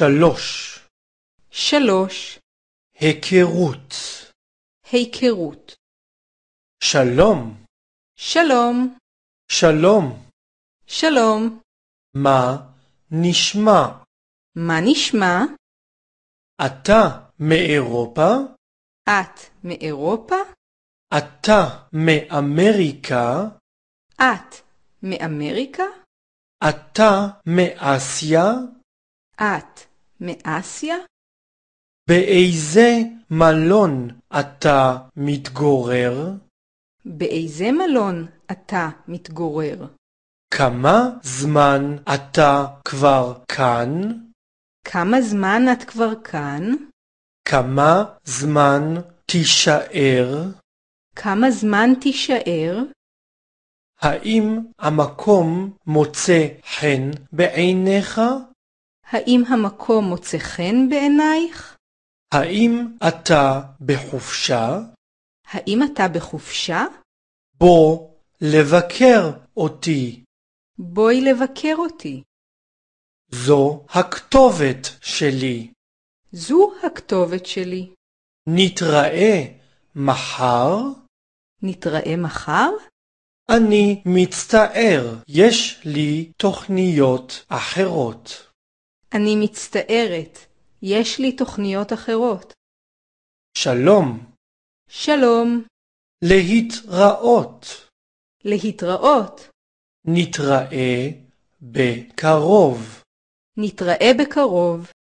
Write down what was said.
שלוש. שלוש. היכרות. היכרות. שלום. שלום. שלום. שלום. מה נשמע? מה נשמע? אתה מאירופה? את מאירופה? אתה מאמריקה? את מאמריקה? אתה מאסיה? את מאסיה? באיזה מלון אתה מתגורר? באיזה מלון אתה מתגורר? כמה זמן אתה כבר כאן? כמה זמן את כבר כאן? כמה זמן תישאר? כמה זמן תישאר? האם המקום מוצא חן בעיניך? האם המקום מוצא חן בעינייך? האם אתה בחופשה? האם אתה בחופשה? בוא לבקר אותי. בואי לבקר אותי. זו הכתובת שלי. זו הכתובת שלי. נתראה מחר? נתראה מחר? אני מצטער, יש לי תוכניות אחרות. אני מצטערת, יש לי תוכניות אחרות. שלום. שלום. להתראות. להתראות. נתראה בקרוב. נתראה בקרוב.